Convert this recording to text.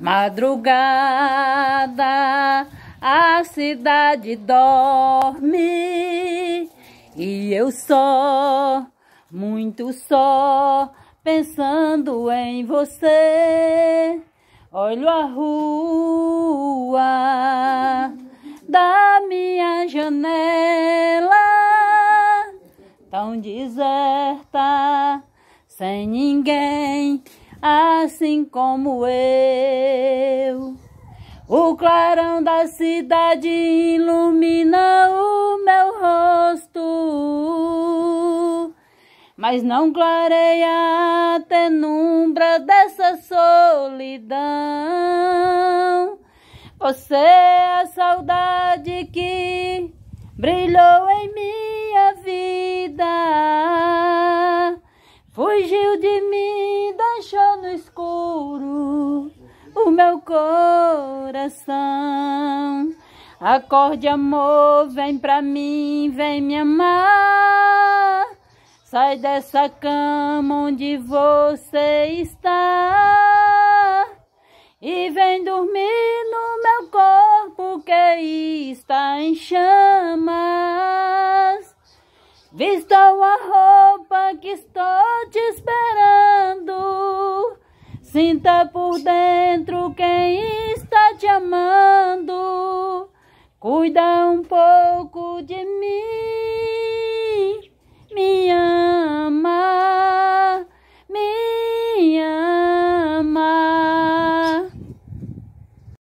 Madrugada, a cidade dorme e eu só, muito só, pensando em você. Olho a rua da minha janela, tão deserta, sem ninguém, assim como eu. O clarão da cidade ilumina o meu rosto, mas não clareia a penumbra dessa solidão. Você é a saudade que brilhou em minha vida, fugiu de mim, deixou no escuro o meu corpo coração. Acorde, amor, vem pra mim, vem me amar. Sai dessa cama onde você está e vem dormir no meu corpo que está em chamas. Vista a roupa que estou te esperando. Sinta por dentro que amando. Cuida um pouco de mim.